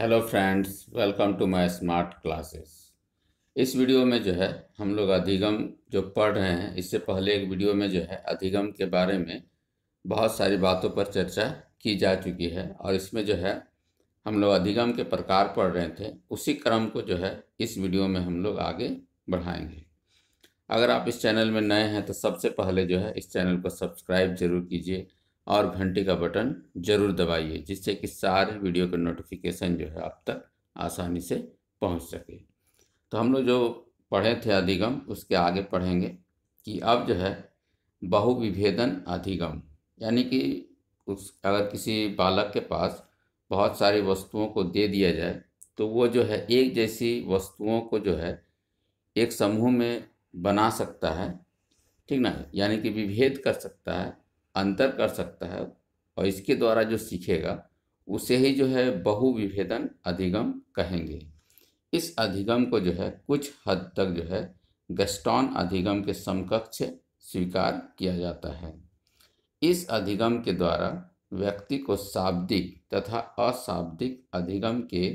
hello friends welcome to my smart classes इस video में जो है हम लोग अधिगम जो पढ़ रहे हैं इससे पहले एक वीडियो में जो है अधिगम के बारे में बहुत सारी बातों पर चर्चा की जा चुकी है और इसमें जो है हम लोग अधिगम के प्रकार पढ़ रहे थे उसी क्रम को जो है इस वीडियो में हम लोग आगे बढ़ाएंगे अगर आप इस चैनल में नए हैं तो सबसे पहले जो है इस चैनल को सब्सक्राइब जरूर कीजिए और घंटे का बटन ज़रूर दबाइए जिससे कि सारे वीडियो के नोटिफिकेशन जो है आप तक आसानी से पहुंच सके तो हम लोग जो पढ़े थे अधिगम उसके आगे पढ़ेंगे कि अब जो है बहुविभेदन अधिगम यानी कि उस अगर किसी बालक के पास बहुत सारी वस्तुओं को दे दिया जाए तो वो जो है एक जैसी वस्तुओं को जो है एक समूह में बना सकता है ठीक ना यानी कि विभेद कर सकता है अंतर कर सकता है और इसके द्वारा जो सीखेगा उसे ही जो है बहुविभेदन अधिगम कहेंगे इस अधिगम को जो है कुछ हद तक जो है गस्टॉन अधिगम के समकक्ष स्वीकार किया जाता है इस अधिगम के द्वारा व्यक्ति को शाब्दिक तथा अशाब्दिक अधिगम के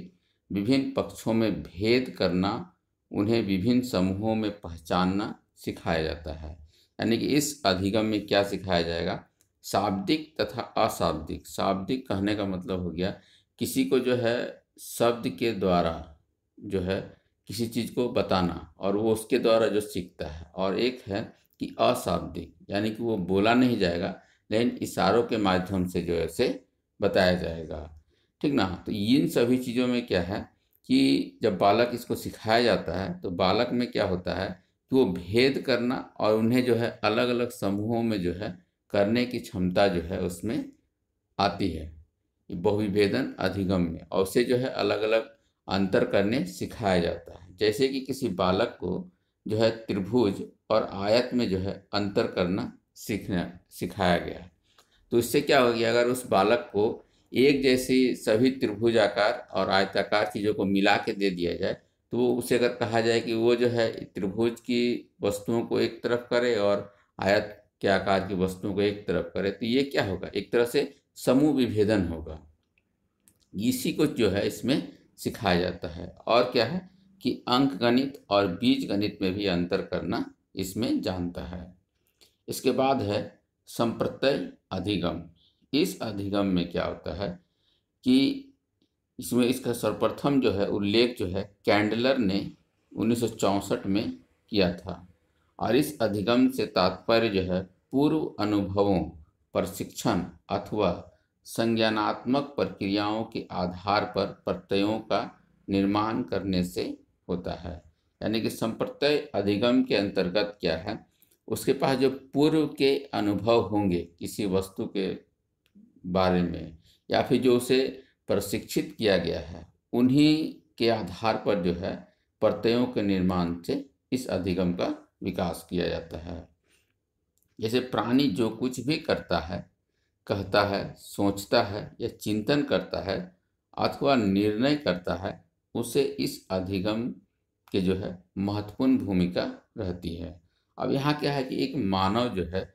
विभिन्न पक्षों में भेद करना उन्हें विभिन्न समूहों में पहचानना सिखाया जाता है यानी कि इस अधिगम में क्या सिखाया जाएगा शाब्दिक तथा अशाब्दिक शाब्दिक कहने का मतलब हो गया किसी को जो है शब्द के द्वारा जो है किसी चीज़ को बताना और वो उसके द्वारा जो सीखता है और एक है कि अशाब्दिक यानी कि वो बोला नहीं जाएगा लेकिन इशारों के माध्यम से जो है उसे बताया जाएगा ठीक ना तो इन सभी चीज़ों में क्या है कि जब बालक इसको सिखाया जाता है तो बालक में क्या होता है कि वो भेद करना और उन्हें जो है अलग अलग समूहों में जो है करने की क्षमता जो है उसमें आती है बहुविभेदन अधिगम में और उसे जो है अलग अलग अंतर करने सिखाया जाता है जैसे कि किसी बालक को जो है त्रिभुज और आयत में जो है अंतर करना सीखना सिखाया गया है तो इससे क्या हो गया अगर उस बालक को एक जैसी सभी त्रिभुज आकार और आयताकार चीज़ों को मिला के दे दिया जाए तो उसे अगर कहा जाए कि वो जो है त्रिभुज की वस्तुओं को एक तरफ करे और आयत के आकार की वस्तुओं को एक तरफ करे तो ये क्या होगा एक तरह से समूह विभेदन होगा इसी को जो है इसमें सिखाया जाता है और क्या है कि अंक गणित और बीज गणित में भी अंतर करना इसमें जानता है इसके बाद है संप्रत्यय अधिगम इस अधिगम में क्या होता है कि इसमें इसका सर्वप्रथम जो है उल्लेख जो है कैंडलर ने उन्नीस में किया था और इस अधिगम से तात्पर्य जो है पूर्व अनुभवों प्रशिक्षण अथवा संज्ञानात्मक प्रक्रियाओं के आधार पर प्रत्ययों का निर्माण करने से होता है यानी कि संप्रत्यय अधिगम के अंतर्गत क्या है उसके पास जो पूर्व के अनुभव होंगे किसी वस्तु के बारे में या फिर जो उसे प्रशिक्षित किया गया है उन्हीं के आधार पर जो है प्रत्ययों के निर्माण से इस अधिगम का विकास किया जाता है जैसे प्राणी जो कुछ भी करता है कहता है सोचता है या चिंतन करता है अथवा निर्णय करता है उसे इस अधिगम के जो है महत्वपूर्ण भूमिका रहती है अब यहाँ क्या है कि एक मानव जो है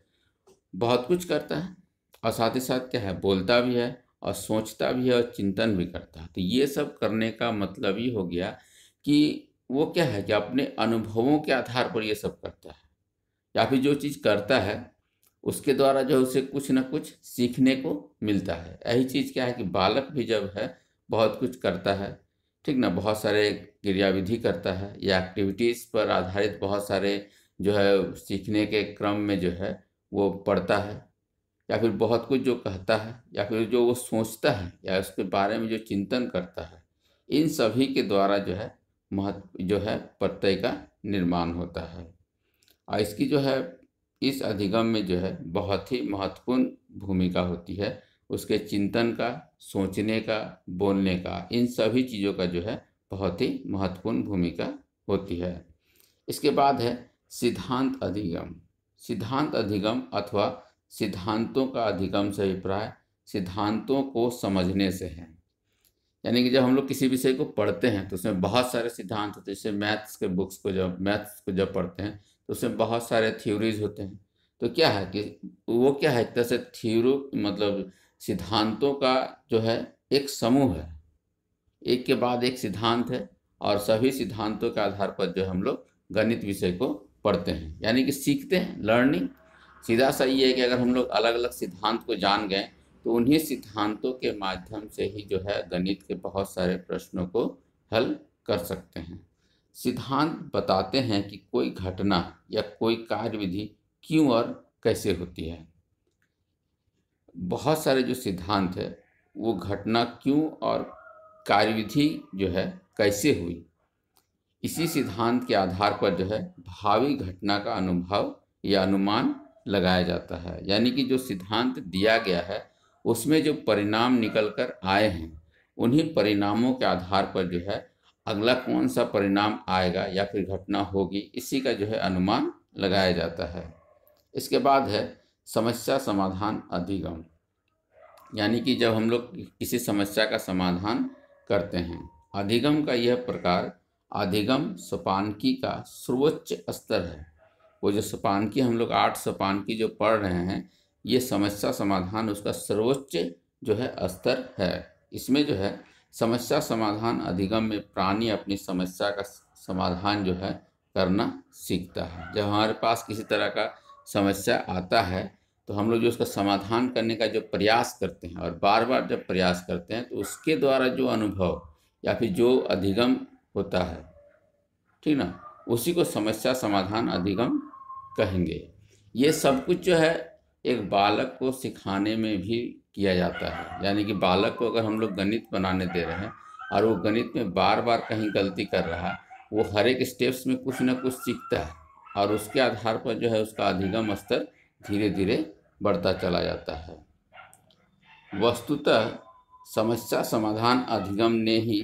बहुत कुछ करता है और साथ ही साथ क्या है बोलता भी है और सोचता भी है और चिंतन भी करता है तो ये सब करने का मतलब ये हो गया कि वो क्या है कि अपने अनुभवों के आधार पर ये सब करता है या फिर जो चीज़ करता है उसके द्वारा जो है उसे कुछ ना कुछ सीखने को मिलता है यही चीज़ क्या है कि बालक भी जब है बहुत कुछ करता है ठीक ना बहुत सारे क्रियाविधि करता है या एक्टिविटीज़ पर आधारित बहुत सारे जो है सीखने के क्रम में जो है वो पढ़ता है या फिर बहुत कुछ जो कहता है या फिर जो वो सोचता है या उसके बारे में जो चिंतन करता है इन सभी के द्वारा जो है महत्व जो है प्रत्यय का निर्माण होता है और इसकी जो है इस अधिगम में जो है बहुत ही महत्वपूर्ण भूमिका होती है उसके चिंतन का सोचने का बोलने का इन सभी चीज़ों का जो है बहुत ही महत्वपूर्ण भूमिका होती है इसके बाद है सिद्धांत अधिगम सिद्धांत अधिगम अथवा सिद्धांतों का अधिगम से अभिप्राय सिद्धांतों को समझने से है यानी कि जब हम लोग किसी विषय को पढ़ते हैं तो उसमें बहुत सारे सिद्धांत होते हैं जैसे मैथ्स के बुक्स को जब मैथ्स को जब पढ़ते हैं तो उसमें बहुत सारे थ्योरीज होते हैं तो क्या है कि वो क्या है एक तरह से थ्योरो मतलब सिद्धांतों का जो है एक समूह है एक के बाद एक सिद्धांत है और सभी सिद्धांतों के आधार पर जो हम लोग गणित विषय को पढ़ते हैं यानी कि सीखते हैं लर्निंग सीधा सा ये है कि अगर हम लोग अलग अलग सिद्धांत को जान गए तो उन्हीं सिद्धांतों के माध्यम से ही जो है गणित के बहुत सारे प्रश्नों को हल कर सकते हैं सिद्धांत बताते हैं कि कोई घटना या कोई कार्य विधि क्यों और कैसे होती है बहुत सारे जो सिद्धांत है वो घटना क्यों और कार्यविधि जो है कैसे हुई इसी सिद्धांत के आधार पर जो है भावी घटना का अनुभव या अनुमान लगाया जाता है यानी कि जो सिद्धांत दिया गया है उसमें जो परिणाम निकल कर आए हैं उन्हीं परिणामों के आधार पर जो है अगला कौन सा परिणाम आएगा या फिर घटना होगी इसी का जो है अनुमान लगाया जाता है इसके बाद है समस्या समाधान अधिगम यानी कि जब हम लोग किसी समस्या का समाधान करते हैं अधिगम का यह प्रकार अधिगम सपानकी का सर्वोच्च स्तर है वो जो सोपानकी हम लोग आठ सपानकी जो पढ़ रहे हैं ये समस्या समाधान उसका सर्वोच्च जो है स्तर है इसमें जो है समस्या समाधान अधिगम में प्राणी अपनी समस्या का समाधान जो है करना सीखता है जब हमारे पास किसी तरह का समस्या आता है तो हम लोग जो उसका समाधान करने का जो प्रयास करते हैं और बार बार जब प्रयास करते हैं तो उसके द्वारा जो अनुभव या फिर जो अधिगम होता है ठीक ना उसी को समस्या समाधान अधिगम कहेंगे ये सब कुछ जो है एक बालक को सिखाने में भी किया जाता है यानी कि बालक को अगर हम लोग गणित बनाने दे रहे हैं और वो गणित में बार बार कहीं गलती कर रहा है वो हर एक स्टेप्स में कुछ ना कुछ सीखता है और उसके आधार पर जो है उसका अधिगम स्तर धीरे धीरे बढ़ता चला जाता है वस्तुतः समस्या समाधान अधिगम ने ही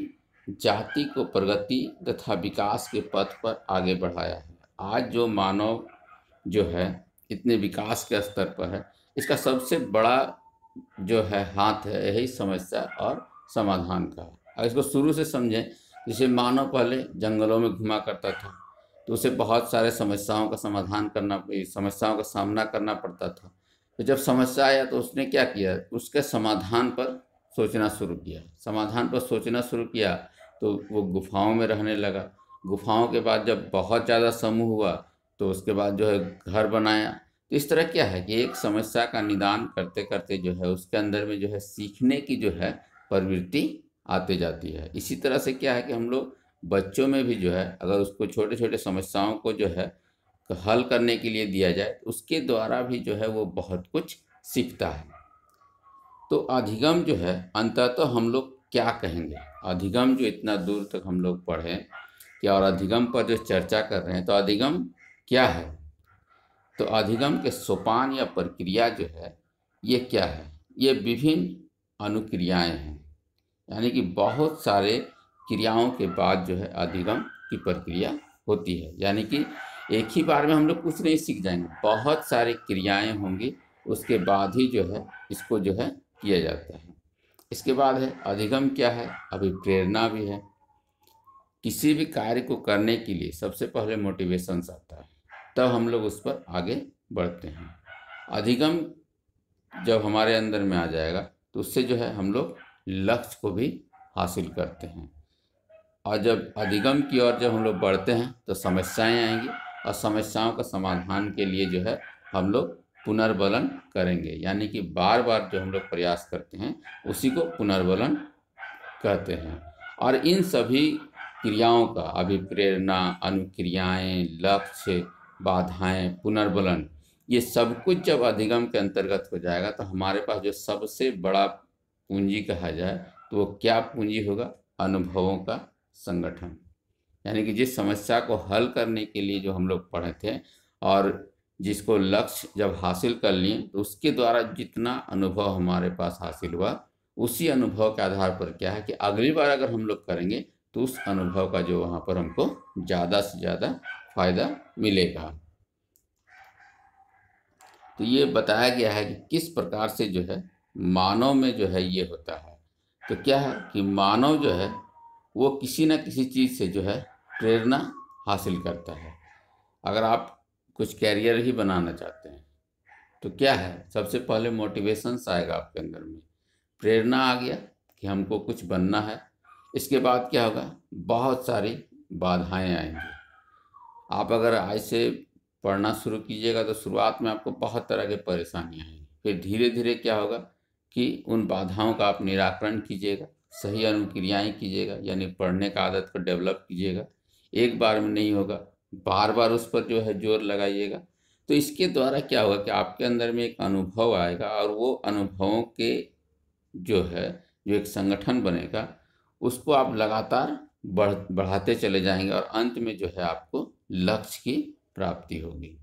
जाति को प्रगति तथा विकास के पथ पर आगे बढ़ाया है आज जो मानव जो है इतने विकास के स्तर पर है इसका सबसे बड़ा जो है हाथ है यही समस्या और समाधान का अगर इसको शुरू से समझें जैसे मानव पहले जंगलों में घुमा करता था तो उसे बहुत सारे समस्याओं का समाधान करना समस्याओं का सामना करना पड़ता था तो जब समस्या आया तो उसने क्या किया उसके समाधान पर सोचना शुरू किया समाधान पर सोचना शुरू किया तो वो गुफाओं में रहने लगा गुफाओं के बाद जब बहुत ज़्यादा समूह हुआ तो उसके बाद जो है घर बनाया तो इस तरह क्या है कि एक समस्या का निदान करते करते जो है उसके अंदर में जो है सीखने की जो है प्रवृत्ति आते जाती है इसी तरह से क्या है कि हम लोग बच्चों में भी जो है अगर उसको छोटे छोटे समस्याओं को जो है हल करने के लिए दिया जाए तो उसके द्वारा भी जो है वो बहुत कुछ सीखता है तो अधिगम जो है अंततः तो हम लोग क्या कहेंगे अधिगम जो इतना दूर तक हम लोग पढ़ें कि और अधिगम पर जो चर्चा कर रहे हैं तो अधिगम क्या है तो अधिगम के सोपान या प्रक्रिया जो है ये क्या है ये विभिन्न अनुक्रियाएं हैं यानी कि बहुत सारे क्रियाओं के बाद जो है अधिगम की प्रक्रिया होती है यानी कि एक ही बार में हम लोग कुछ नहीं सीख जाएंगे बहुत सारी क्रियाएं होंगी उसके बाद ही जो है इसको जो है किया जाता है इसके बाद है अधिगम क्या है अभी प्रेरणा भी है किसी भी कार्य को करने के लिए सबसे पहले मोटिवेशंस आता है तब हम लोग उस पर आगे बढ़ते हैं अधिगम जब हमारे अंदर में आ जाएगा तो उससे जो है हम लोग लक्ष्य को भी हासिल करते हैं और जब अधिगम की ओर जब हम लोग बढ़ते हैं तो समस्याएं आएंगी और समस्याओं का समाधान के लिए जो है हम लोग पुनर्बलन करेंगे यानी कि बार बार जो हम लोग प्रयास करते हैं उसी को पुनर्बलन कहते हैं और इन सभी क्रियाओं का अभिप्रेरणा अनुक्रियाएँ लक्ष्य बाधाएं पुनर्बलन ये सब कुछ जब अधिगम के अंतर्गत हो जाएगा तो हमारे पास जो सबसे बड़ा पूंजी कहा जाए तो वो क्या पूंजी होगा अनुभवों का संगठन यानी कि जिस समस्या को हल करने के लिए जो हम लोग पढ़े थे और जिसको लक्ष्य जब हासिल कर लिए तो उसके द्वारा जितना अनुभव हमारे पास हासिल हुआ उसी अनुभव के आधार पर क्या है कि अगली बार अगर हम लोग करेंगे तो उस अनुभव का जो वहाँ पर हमको ज़्यादा से ज़्यादा फ़ायदा मिलेगा तो ये बताया गया है कि किस प्रकार से जो है मानव में जो है ये होता है तो क्या है कि मानव जो है वो किसी न किसी चीज़ से जो है प्रेरणा हासिल करता है अगर आप कुछ कैरियर ही बनाना चाहते हैं तो क्या है सबसे पहले मोटिवेशंस आएगा आपके अंदर में प्रेरणा आ गया कि हमको कुछ बनना है इसके बाद क्या होगा बहुत सारी बाधाएं आएंगी आप अगर ऐसे पढ़ना शुरू कीजिएगा तो शुरुआत में आपको बहुत तरह की परेशानियाँ आएंगी फिर धीरे धीरे क्या होगा कि उन बाधाओं का आप निराकरण कीजिएगा सही अनुक्रियाएँ कीजिएगा यानी पढ़ने का आदत को डेवलप कीजिएगा एक बार में नहीं होगा बार बार उस पर जो है जोर लगाइएगा तो इसके द्वारा क्या होगा कि आपके अंदर में एक अनुभव आएगा और वो अनुभवों के जो है जो एक संगठन बनेगा उसको आप लगातार बढ़ बढ़ाते चले जाएंगे और अंत में जो है आपको लक्ष्य की प्राप्ति होगी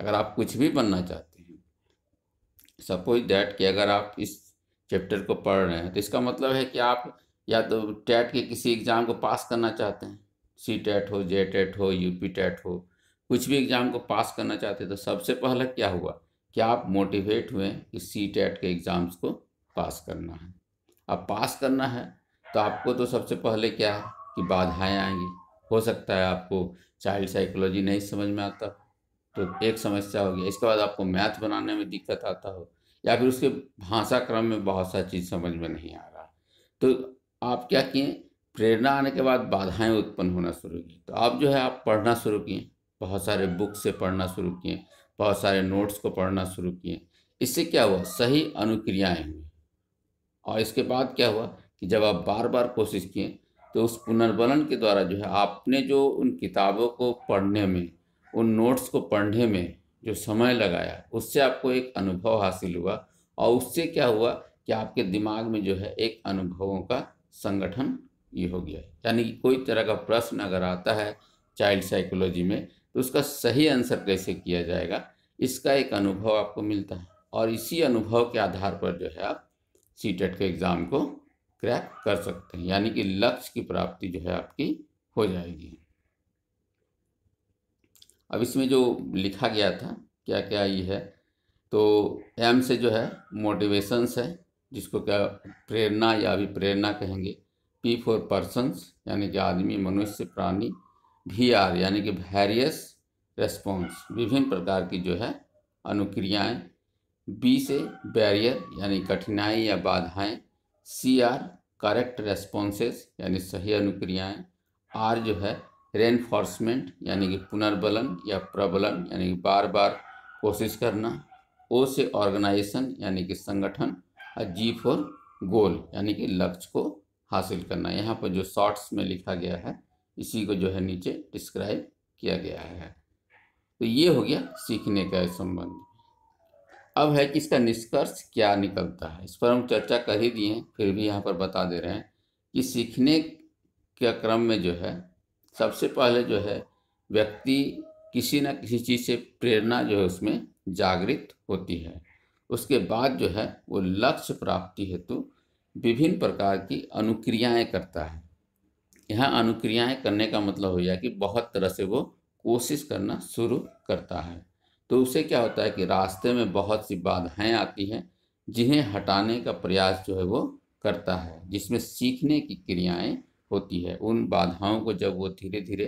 अगर आप कुछ भी बनना चाहते हैं सपोज दैट कि अगर आप इस चैप्टर को पढ़ रहे हैं तो इसका मतलब है कि आप या तो टैट के किसी एग्ज़ाम को पास करना चाहते हैं सी टैट e हो जे टैट e हो यूपी टैट e हो कुछ भी एग्ज़ाम को पास करना चाहते हैं तो सबसे पहला क्या हुआ कि आप मोटिवेट हुए कि सी टैट के एग्ज़ाम्स को पास करना है अब पास करना है तो आपको तो सबसे पहले क्या है की बाधाएं आएंगी हो सकता है आपको चाइल्ड साइकोलॉजी नहीं समझ में आता तो एक समस्या होगी इसके बाद आपको मैथ बनाने में दिक्कत आता हो या फिर उसके भाषा क्रम में बहुत सारी चीज़ समझ में नहीं आ रहा तो आप क्या किए प्रेरणा आने के बाद बाधाएं उत्पन्न होना शुरू की तो आप जो है आप पढ़ना शुरू किए बहुत सारे बुक से पढ़ना शुरू किए बहुत सारे नोट्स को पढ़ना शुरू किए इससे क्या हुआ सही अनुक्रियाएँ हुई और इसके बाद क्या हुआ कि जब आप बार बार कोशिश किए तो उस पुनर्बलन के द्वारा जो है आपने जो उन किताबों को पढ़ने में उन नोट्स को पढ़ने में जो समय लगाया उससे आपको एक अनुभव हासिल हुआ और उससे क्या हुआ कि आपके दिमाग में जो है एक अनुभवों का संगठन ये हो गया यानी कि कोई तरह का प्रश्न अगर आता है चाइल्ड साइकोलॉजी में तो उसका सही आंसर कैसे किया जाएगा इसका एक अनुभव आपको मिलता है और इसी अनुभव के आधार पर जो है आप सी e के एग्ज़ाम को क्रैक कर सकते हैं यानी कि लक्ष्य की प्राप्ति जो है आपकी हो जाएगी अब इसमें जो लिखा गया था क्या क्या ये है तो एम से जो है मोटिवेशंस है जिसको क्या प्रेरणा या अभिप्रेरणा कहेंगे पी फॉर पर्सनस यानी कि आदमी मनुष्य प्राणी भी आर यानी कि वेरियस रेस्पॉन्स विभिन्न प्रकार की जो है अनुक्रियाएं बी से बैरियर यानी कठिनाई या बाधाएं सी आर करेक्ट रेस्पॉन्सेज यानी सही अनुक्रियाएं आर जो है रेनफोर्समेंट यानी कि पुनर्बलन या प्रबलन यानी कि बार बार कोशिश करना ओ से ऑर्गेनाइजेशन यानी कि संगठन और जी फॉर गोल यानी कि लक्ष्य को हासिल करना यहाँ पर जो शॉर्ट्स में लिखा गया है इसी को जो है नीचे डिस्क्राइब किया गया है तो ये हो गया सीखने का संबंध अब है कि इसका निष्कर्ष क्या निकलता है इस पर हम चर्चा कर ही दिए फिर भी यहाँ पर बता दे रहे हैं कि सीखने के क्रम में जो है सबसे पहले जो है व्यक्ति किसी न किसी चीज़ से प्रेरणा जो है उसमें जागृत होती है उसके बाद जो है वो लक्ष्य प्राप्ति हेतु विभिन्न प्रकार की अनुक्रियाएं करता है यहाँ अनुक्रियाएं करने का मतलब हो गया कि बहुत तरह से वो कोशिश करना शुरू करता है तो उसे क्या होता है कि रास्ते में बहुत सी बाधाएं आती हैं जिन्हें हटाने का प्रयास जो है वो करता है जिसमें सीखने की क्रियाएं होती है उन बाधाओं को जब वो धीरे धीरे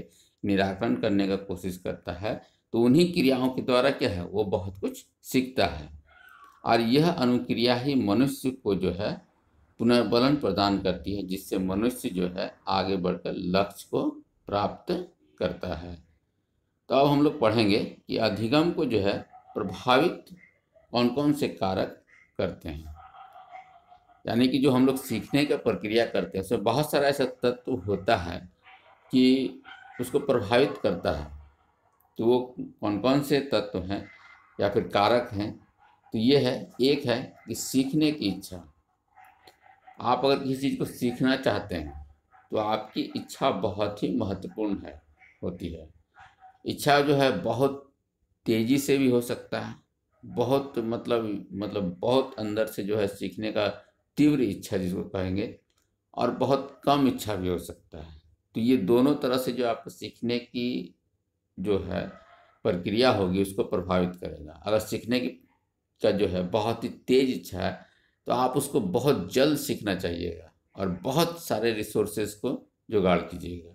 निराकरण करने का कोशिश करता है तो उन्हीं क्रियाओं के द्वारा क्या है वो बहुत कुछ सीखता है और यह अनुक्रिया ही मनुष्य को जो है पुनर्बलन प्रदान करती है जिससे मनुष्य जो है आगे बढ़कर लक्ष्य को प्राप्त करता है तो अब हम लोग पढ़ेंगे कि अधिगम को जो है प्रभावित कौन कौन से कारक करते हैं यानी कि जो हम लोग सीखने का प्रक्रिया करते हैं उसमें तो बहुत सारा ऐसा तत्व होता है कि उसको प्रभावित करता है तो वो कौन कौन से तत्व हैं या फिर कारक हैं तो ये है एक है कि सीखने की इच्छा आप अगर किसी चीज़ को सीखना चाहते हैं तो आपकी इच्छा बहुत ही महत्वपूर्ण है होती है इच्छा जो है बहुत तेज़ी से भी हो सकता है बहुत मतलब मतलब बहुत अंदर से जो है सीखने का तीव्र इच्छा जिसको कहेंगे और बहुत कम इच्छा भी हो सकता है तो ये दोनों तरह से जो आपको सीखने की जो है प्रक्रिया होगी उसको प्रभावित करेगा अगर सीखने की का जो है बहुत ही तेज इच्छा है तो आप उसको बहुत जल्द सीखना चाहिएगा और बहुत सारे रिसोर्सेज को जुगाड़ कीजिएगा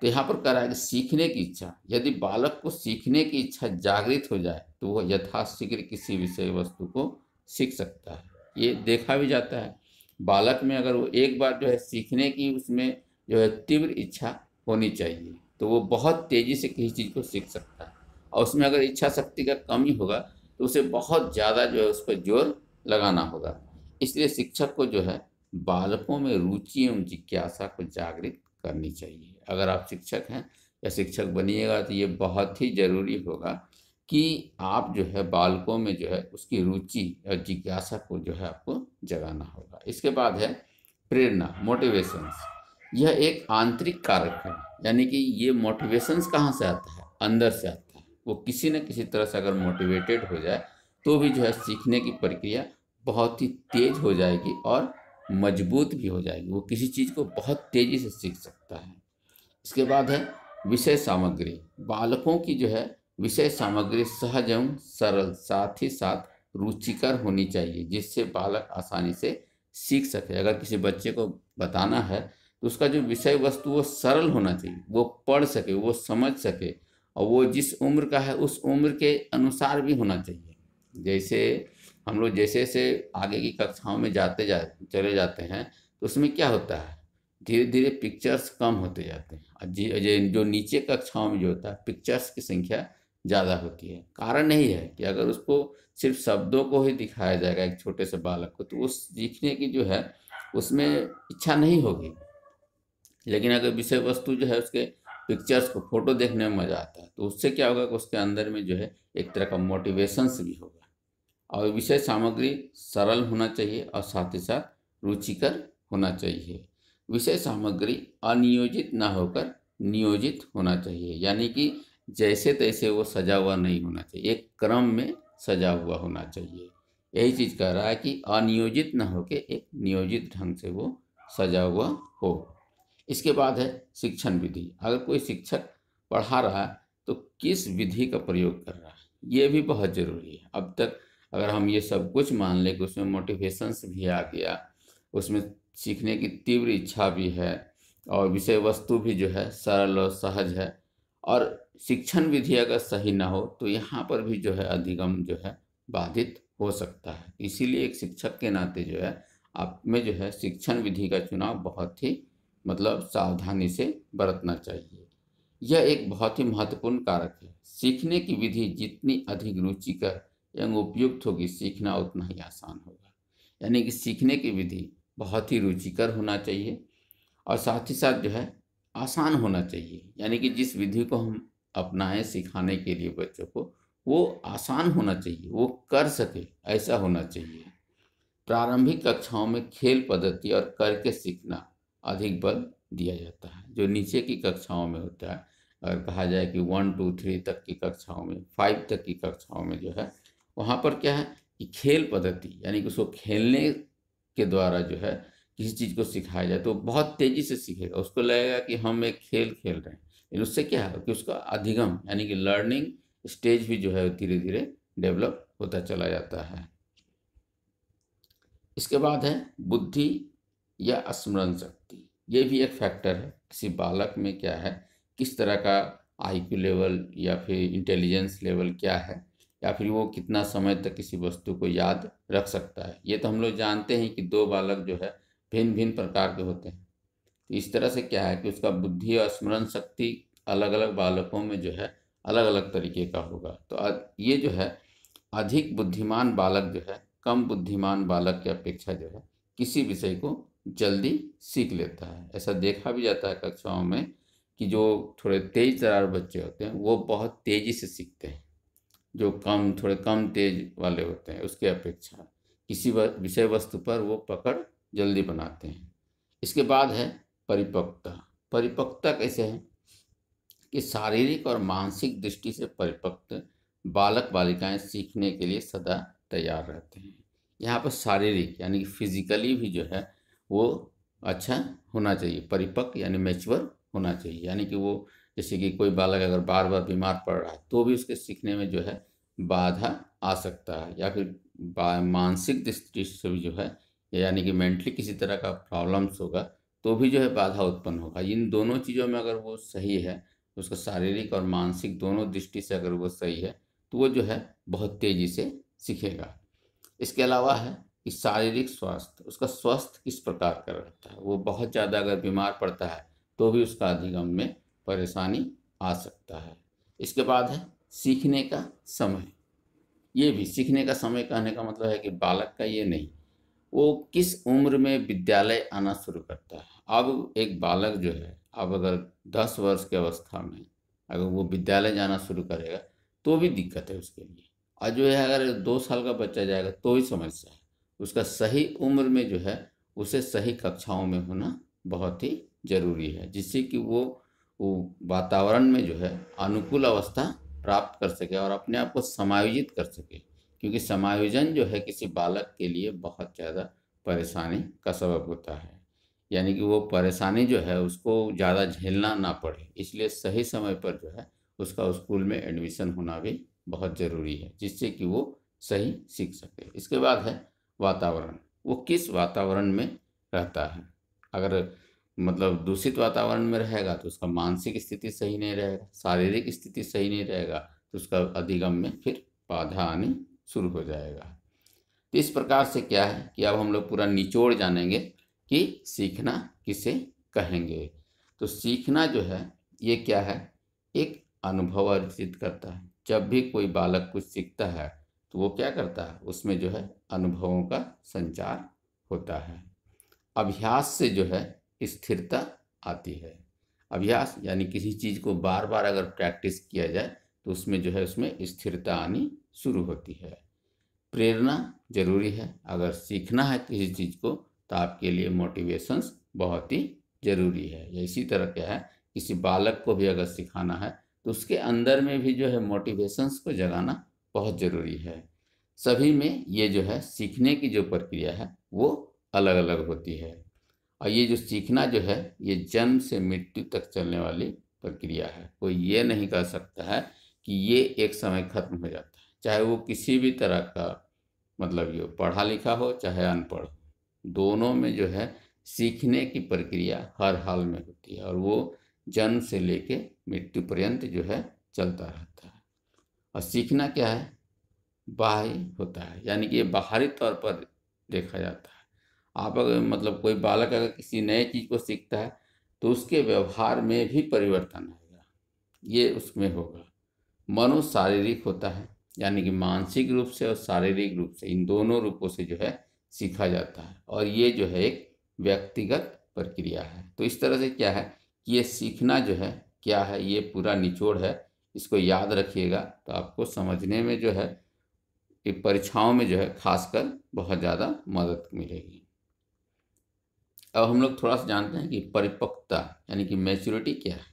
तो यहाँ पर कह रहा है कि सीखने की इच्छा यदि बालक को सीखने की इच्छा जागृत हो जाए तो वह यथाशीघ्र किसी विषय वस्तु को सीख सकता है ये देखा भी जाता है बालक में अगर वो एक बार जो है सीखने की उसमें जो है तीव्र इच्छा होनी चाहिए तो वो बहुत तेज़ी से किसी चीज़ को सीख सकता है और उसमें अगर इच्छा शक्ति का कमी होगा तो उसे बहुत ज़्यादा जो है उस पर जोर लगाना होगा इसलिए शिक्षक को जो है बालकों में रुचि एवं जिज्ञासा को जागृत करनी चाहिए अगर आप शिक्षक हैं या शिक्षक बनिएगा तो ये बहुत ही ज़रूरी होगा कि आप जो है बालकों में जो है उसकी रुचि और जिज्ञासा को जो है आपको जगाना होगा इसके बाद है प्रेरणा मोटिवेशंस यह एक आंतरिक कारक है यानी कि ये मोटिवेशंस कहाँ से आता है अंदर से आता है वो किसी न किसी तरह से अगर मोटिवेटेड हो जाए तो भी जो है सीखने की प्रक्रिया बहुत ही तेज हो जाएगी और मजबूत भी हो जाएगी वो किसी चीज़ को बहुत तेज़ी से सीख सकता है इसके बाद है विषय सामग्री बालकों की जो है विषय सामग्री सहज एवं सरल साथ ही साथ रुचिकर होनी चाहिए जिससे बालक आसानी से सीख सके अगर किसी बच्चे को बताना है तो उसका जो विषय वस्तु वो सरल होना चाहिए वो पढ़ सके वो समझ सके और वो जिस उम्र का है उस उम्र के अनुसार भी होना चाहिए जैसे हम लोग जैसे जैसे आगे की कक्षाओं में जाते जा चले जाते हैं तो उसमें क्या होता है धीरे धीरे पिक्चर्स कम होते जाते हैं जो नीचे कक्षाओं में जो होता है पिक्चर्स की संख्या ज़्यादा होती है कारण यही है कि अगर उसको सिर्फ शब्दों को ही दिखाया जाएगा एक छोटे से बालक को तो उस सीखने की जो है उसमें इच्छा नहीं होगी लेकिन अगर विषय वस्तु जो है उसके पिक्चर्स को फोटो देखने में मज़ा आता है तो उससे क्या होगा कि उसके अंदर में जो है एक तरह का मोटिवेशंस भी होगा और विषय सामग्री सरल होना चाहिए और साथ ही साथ रुचिकर होना चाहिए विषय सामग्री अनियोजित ना होकर नियोजित होना चाहिए यानी कि जैसे तैसे वो सजा हुआ नहीं होना चाहिए एक क्रम में सजा हुआ होना चाहिए यही चीज़ कह रहा है कि अनियोजित ना होके एक नियोजित ढंग से वो सजा हुआ हो इसके बाद है शिक्षण विधि अगर कोई शिक्षक पढ़ा रहा है तो किस विधि का प्रयोग कर रहा है ये भी बहुत ज़रूरी है अब तक अगर हम ये सब कुछ मान लें कि उसमें मोटिवेशंस भी आ गया उसमें सीखने की तीव्र इच्छा भी है और विषय वस्तु भी जो है सरल और सहज है और शिक्षण विधि अगर सही ना हो तो यहाँ पर भी जो है अधिगम जो है बाधित हो सकता है इसीलिए एक शिक्षक के नाते जो है आप में जो है शिक्षण विधि का चुनाव बहुत ही मतलब सावधानी से बरतना चाहिए यह एक बहुत ही महत्वपूर्ण कारक है सीखने की विधि जितनी अधिक रुचिकर एवं उपयुक्त होगी सीखना उतना ही आसान होगा यानी कि सीखने की विधि बहुत ही रुचिकर होना चाहिए और साथ ही साथ जो है आसान होना चाहिए यानी कि जिस विधि को हम अपनाएं सिखाने के लिए बच्चों को वो आसान होना चाहिए वो कर सके ऐसा होना चाहिए प्रारंभिक कक्षाओं में खेल पद्धति और करके सीखना अधिक बल दिया जाता है जो नीचे की कक्षाओं में होता है अगर कहा जाए कि वन टू थ्री तक की कक्षाओं में फाइव तक की कक्षाओं में जो है वहाँ पर क्या है कि खेल पद्धति यानी कि उसको खेलने के द्वारा जो है किसी चीज़ को सिखाया जाए तो बहुत तेज़ी से सीखेगा उसको लगेगा कि हम एक खेल खेल रहे हैं लेकिन उससे क्या है कि उसका अधिगम यानी कि लर्निंग स्टेज भी जो है धीरे धीरे डेवलप होता चला जाता है इसके बाद है बुद्धि या स्मरण शक्ति ये भी एक फैक्टर है किसी बालक में क्या है किस तरह का आई लेवल या फिर इंटेलिजेंस लेवल क्या है या फिर वो कितना समय तक किसी वस्तु को याद रख सकता है ये तो हम लोग जानते हैं कि दो बालक जो है भिन्न भिन्न प्रकार के होते हैं तो इस तरह से क्या है कि उसका बुद्धि और स्मरण शक्ति अलग अलग बालकों में जो है अलग अलग तरीके का होगा तो ये जो है अधिक बुद्धिमान बालक जो है कम बुद्धिमान बालक की अपेक्षा जो है किसी विषय को जल्दी सीख लेता है ऐसा देखा भी जाता है कक्षाओं में कि जो थोड़े तेज तरार बच्चे होते हैं वो बहुत तेज़ी से सीखते हैं जो कम थोड़े कम तेज वाले होते हैं उसके अपेक्षा किसी विषय वस्तु पर वो पकड़ जल्दी बनाते हैं इसके बाद है परिपक्वता परिपक्वता कैसे है कि शारीरिक और मानसिक दृष्टि से परिपक्व बालक बालिकाएं सीखने के लिए सदा तैयार रहते हैं यहाँ पर शारीरिक यानी कि फिजिकली भी जो है वो अच्छा होना चाहिए परिपक्व यानी मैच्योर होना चाहिए यानी कि वो जैसे कि कोई बालक अगर बार बार बीमार पड़ रहा है तो भी उसके सीखने में जो है बाधा आ सकता है या फिर मानसिक दृष्टि से भी जो है यानी कि मेंटली किसी तरह का प्रॉब्लम्स होगा तो भी जो है बाधा उत्पन्न होगा इन दोनों चीज़ों में अगर वो सही है उसका शारीरिक और मानसिक दोनों दृष्टि से अगर वो सही है तो वो जो है बहुत तेज़ी से सीखेगा इसके अलावा है कि शारीरिक स्वास्थ्य उसका स्वास्थ्य किस प्रकार का रहता है वो बहुत ज़्यादा अगर बीमार पड़ता है तो भी उसका अधिगम में परेशानी आ सकता है इसके बाद है सीखने का समय ये भी सीखने का समय कहने का मतलब है कि बालक का ये नहीं वो किस उम्र में विद्यालय आना शुरू करता है अब एक बालक जो है अब अगर दस वर्ष की अवस्था में अगर वो विद्यालय जाना शुरू करेगा तो भी दिक्कत है उसके लिए और जो है अगर दो साल का बच्चा जाएगा तो भी समस्या है उसका सही उम्र में जो है उसे सही कक्षाओं में होना बहुत ही ज़रूरी है जिससे कि वो वो वातावरण में जो है अनुकूल अवस्था प्राप्त कर सके और अपने आप को समायोजित कर सके क्योंकि समायोजन जो है किसी बालक के लिए बहुत ज़्यादा परेशानी का सबब होता है यानी कि वो परेशानी जो है उसको ज़्यादा झेलना ना पड़े इसलिए सही समय पर जो है उसका स्कूल में एडमिशन होना भी बहुत ज़रूरी है जिससे कि वो सही सीख सके इसके बाद है वातावरण वो किस वातावरण में रहता है अगर मतलब दूषित वातावरण में रहेगा तो उसका मानसिक स्थिति सही नहीं रहेगा शारीरिक स्थिति सही नहीं रहेगा तो उसका अधिगम में फिर बाधा आनी शुरू हो जाएगा तो इस प्रकार से क्या है कि अब हम लोग पूरा निचोड़ जानेंगे कि सीखना किसे कहेंगे तो सीखना जो है ये क्या है एक अनुभव अर्जित करता है जब भी कोई बालक कुछ सीखता है तो वो क्या करता है उसमें जो है अनुभवों का संचार होता है अभ्यास से जो है स्थिरता आती है अभ्यास यानी किसी चीज़ को बार बार अगर प्रैक्टिस किया जाए तो उसमें जो है उसमें स्थिरता आनी शुरू होती है प्रेरणा जरूरी है अगर सीखना है किसी चीज़ को तो आपके लिए मोटिवेशंस बहुत ही जरूरी है या इसी तरह क्या है किसी बालक को भी अगर सिखाना है तो उसके अंदर में भी जो है मोटिवेशंस को जगाना बहुत ज़रूरी है सभी में ये जो है सीखने की जो प्रक्रिया है वो अलग अलग होती है और ये जो सीखना जो है ये जन्म से मृत्यु तक चलने वाली प्रक्रिया है कोई ये नहीं कह सकता है कि ये एक समय खत्म हो जाता है चाहे वो किसी भी तरह का मतलब ये पढ़ा लिखा हो चाहे अनपढ़ हो दोनों में जो है सीखने की प्रक्रिया हर हाल में होती है और वो जन्म से लेके मृत्यु पर्यंत जो है चलता रहता है और सीखना क्या है बाह्य होता है यानी कि ये बाहरी तौर पर देखा जाता है आप अगर मतलब कोई बालक अगर किसी नए चीज़ को सीखता है तो उसके व्यवहार में भी परिवर्तन आएगा ये उसमें होगा मनो शारीरिक होता है यानी कि मानसिक रूप से और शारीरिक रूप से इन दोनों रूपों से जो है सीखा जाता है और ये जो है एक व्यक्तिगत प्रक्रिया है तो इस तरह से क्या है कि ये सीखना जो है क्या है ये पूरा निचोड़ है इसको याद रखिएगा तो आपको समझने में जो है परीक्षाओं में जो है खासकर बहुत ज़्यादा मदद मिलेगी अब हम लोग थोड़ा सा जानते हैं कि परिपक्वता यानी कि मैच्योरिटी क्या है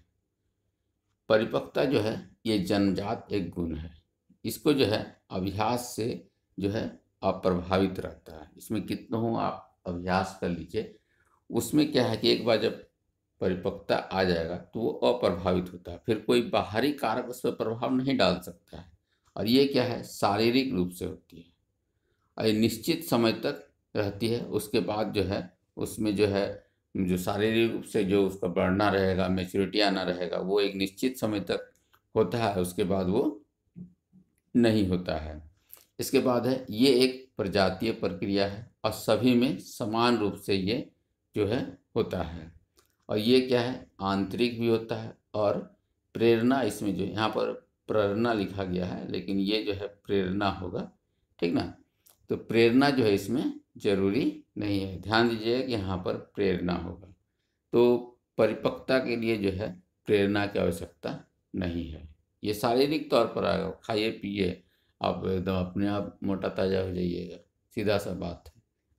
परिपक्वता जो है ये जन्मजात एक गुण है इसको जो है अभ्यास से जो है आप प्रभावित रहता है इसमें कितना हो आप अभ्यास कर लीजिए उसमें क्या है कि एक बार जब परिपक्वता आ जाएगा तो वो अप्रभावित होता है फिर कोई बाहरी कारक उस पर प्रभाव नहीं डाल सकता है और ये क्या है शारीरिक रूप से होती है और ये निश्चित समय तक रहती है उसके बाद जो है उसमें जो है जो शारीरिक रूप से जो उसका बढ़ना रहेगा मेच्योरिटी आना रहेगा वो एक निश्चित समय तक होता है उसके बाद वो नहीं होता है इसके बाद है ये एक प्रजातीय प्रक्रिया है और सभी में समान रूप से ये जो है होता है और ये क्या है आंतरिक भी होता है और प्रेरणा इसमें जो यहाँ पर प्रेरणा लिखा गया है लेकिन ये जो है प्रेरणा होगा ठीक ना तो प्रेरणा जो है इसमें जरूरी नहीं है ध्यान दीजिए कि यहाँ पर प्रेरणा होगा तो परिपक्वता के लिए जो है प्रेरणा की आवश्यकता नहीं है ये शारीरिक तौर पर आएगा खाइए पिए आप एकदम अपने आप मोटा ताज़ा हो जाइएगा सीधा सा बात है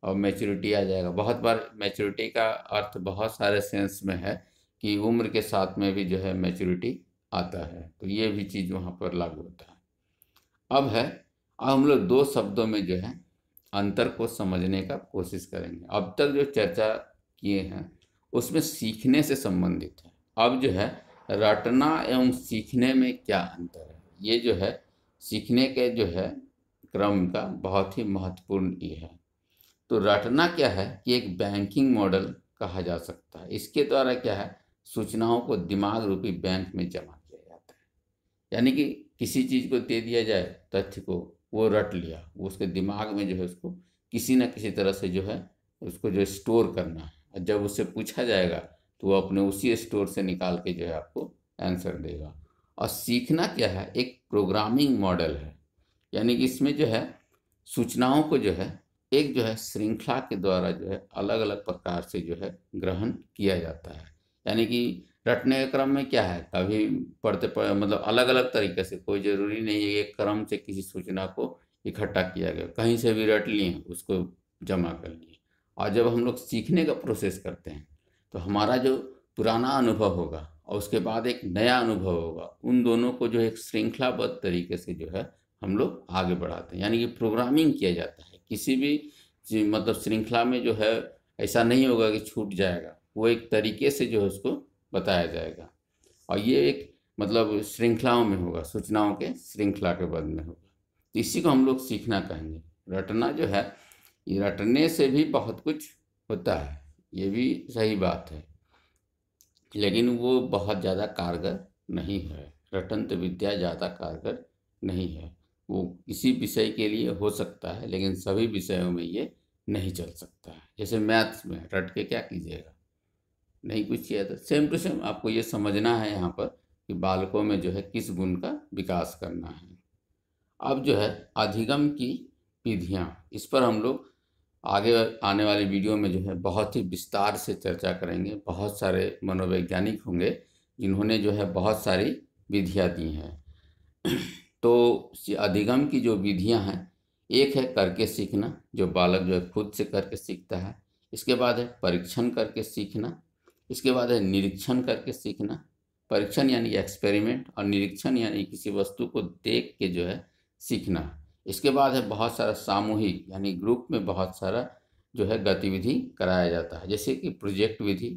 और मैच्योरिटी आ जाएगा बहुत बार मैच्योरिटी का अर्थ बहुत सारे सेंस में है कि उम्र के साथ में भी जो है मैच्योरिटी आता है तो ये भी चीज़ वहाँ पर लागू होता है अब है अब हम लोग दो शब्दों में जो है अंतर को समझने का कोशिश करेंगे अब तक जो चर्चा किए हैं उसमें सीखने से संबंधित है अब जो है रटना एवं सीखने में क्या अंतर है ये जो है सीखने के जो है क्रम का बहुत ही महत्वपूर्ण ये है तो रटना क्या है कि एक बैंकिंग मॉडल कहा जा सकता है इसके द्वारा क्या है सूचनाओं को दिमाग रूपी बैंक में जमा किया जाता है यानी कि किसी चीज़ को दे दिया जाए तथ्य को वो रट लिया वो उसके दिमाग में जो है उसको किसी न किसी तरह से जो है उसको जो स्टोर करना है और जब उससे पूछा जाएगा तो वो अपने उसी स्टोर से निकाल के जो है आपको आंसर देगा और सीखना क्या है एक प्रोग्रामिंग मॉडल है यानी कि इसमें जो है सूचनाओं को जो है एक जो है श्रृंखला के द्वारा जो है अलग अलग प्रकार से जो है ग्रहण किया जाता है यानी कि रटने के क्रम में क्या है कभी पढ़ते पढ़, मतलब अलग अलग तरीके से कोई ज़रूरी नहीं है एक क्रम से किसी सूचना को इकट्ठा किया गया कहीं से भी रट लिए उसको जमा कर लिए और जब हम लोग सीखने का प्रोसेस करते हैं तो हमारा जो पुराना अनुभव होगा और उसके बाद एक नया अनुभव होगा उन दोनों को जो एक श्रृंखलाबद्ध तरीके से जो है हम लोग आगे बढ़ाते हैं यानी कि प्रोग्रामिंग किया जाता है किसी भी मतलब श्रृंखला में जो है ऐसा नहीं होगा कि छूट जाएगा वो एक तरीके से जो है उसको बताया जाएगा और ये एक मतलब श्रृंखलाओं में होगा सूचनाओं के श्रृंखला के बद में होगा तो इसी को हम लोग सीखना कहेंगे रटना जो है ये रटने से भी बहुत कुछ होता है ये भी सही बात है लेकिन वो बहुत ज़्यादा कारगर नहीं है रटन तो विद्या ज़्यादा कारगर नहीं है वो किसी विषय के लिए हो सकता है लेकिन सभी विषयों में ये नहीं चल सकता है जैसे मैथ्स में रट के क्या कीजिएगा नहीं कुछ किया था सेम टू सेम आपको ये समझना है यहाँ पर कि बालकों में जो है किस गुण का विकास करना है अब जो है अधिगम की विधियाँ इस पर हम लोग आगे आने वाले वीडियो में जो है बहुत ही विस्तार से चर्चा करेंगे बहुत सारे मनोवैज्ञानिक होंगे जिन्होंने जो है बहुत सारी विधियाँ दी हैं तो अधिगम की जो विधियाँ हैं एक है करके सीखना जो बालक जो है खुद से करके सीखता है इसके बाद है परीक्षण करके सीखना इसके बाद है निरीक्षण करके सीखना परीक्षण यानी एक्सपेरिमेंट और निरीक्षण यानी किसी वस्तु को देख के जो है सीखना इसके बाद है बहुत सारा सामूहिक यानी ग्रुप में बहुत सारा जो है गतिविधि कराया जाता है जैसे कि प्रोजेक्ट विधि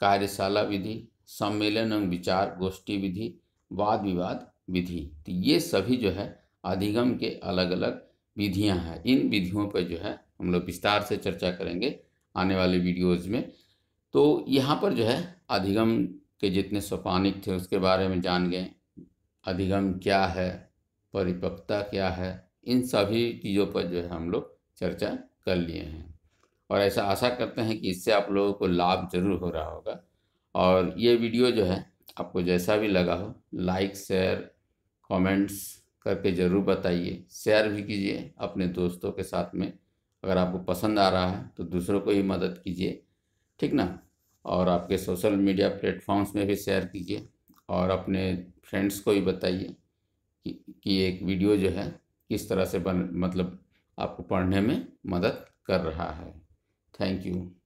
कार्यशाला विधि सम्मेलन एवं विचार गोष्ठी विधि वाद विवाद विधि तो ये सभी जो है अधिगम के अलग अलग विधियां हैं इन विधियों पर जो है हम लोग विस्तार से चर्चा करेंगे आने वाले वीडियोज़ में तो यहाँ पर जो है अधिगम के जितने सोपानिक थे उसके बारे में जान गए अधिगम क्या है परिपक्वता क्या है इन सभी चीज़ों पर जो है हम लोग चर्चा कर लिए हैं और ऐसा आशा करते हैं कि इससे आप लोगों को लाभ ज़रूर हो रहा होगा और ये वीडियो जो है आपको जैसा भी लगा हो लाइक शेयर कमेंट्स करके ज़रूर बताइए शेयर भी कीजिए अपने दोस्तों के साथ में अगर आपको पसंद आ रहा है तो दूसरों को ही मदद कीजिए ठीक ना और आपके सोशल मीडिया प्लेटफॉर्म्स में भी शेयर कीजिए और अपने फ्रेंड्स को भी बताइए कि, कि एक वीडियो जो है किस तरह से बन मतलब आपको पढ़ने में मदद कर रहा है थैंक यू